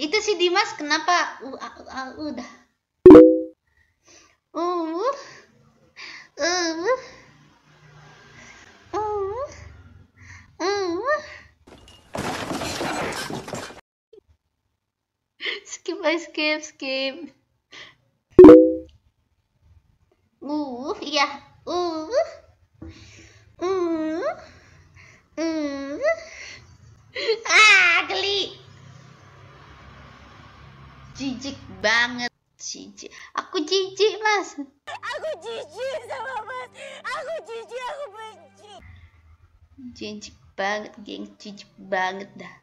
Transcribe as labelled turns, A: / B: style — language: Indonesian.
A: itu si Dimas kenapa uh, uh, udah uh uh uh,
B: uh. skip I skip skip uh ya uh uh
C: uh ah geli jijik banget jijik aku jijik mas
A: aku jijik sama mas aku jijik aku benci
C: jijik
B: banget geng jijik banget dah